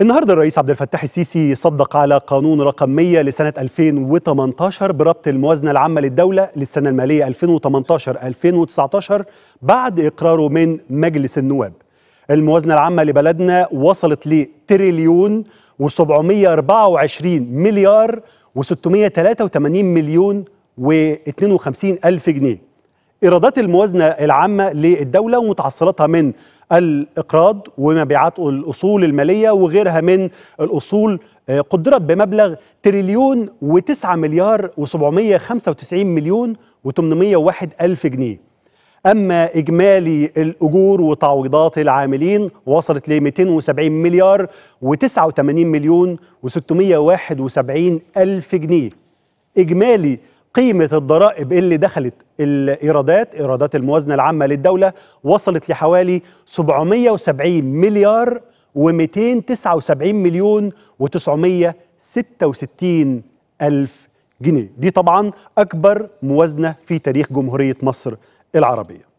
النهارده الرئيس عبد الفتاح السيسي صدق على قانون رقم 100 لسنه 2018 بربط الموازنه العامه للدوله للسنه الماليه 2018 2019 بعد اقراره من مجلس النواب. الموازنه العامه لبلدنا وصلت لتريليون و724 مليار و683 مليون و52 الف جنيه. ايرادات الموازنه العامه للدوله ومتعثراتها من الإقراض ومبيعات الأصول المالية وغيرها من الأصول آه، قدرت بمبلغ تريليون و9 مليار و795 مليون و801 ألف جنيه أما إجمالي الأجور وتعويضات العاملين وصلت ل 270 مليار و89 مليون و671 ألف جنيه إجمالي قيمة الضرائب اللي دخلت الإيرادات إيرادات الموازنة العامة للدولة وصلت لحوالي 770 مليار و279 مليون و966 ألف جنيه دي طبعا أكبر موازنة في تاريخ جمهورية مصر العربية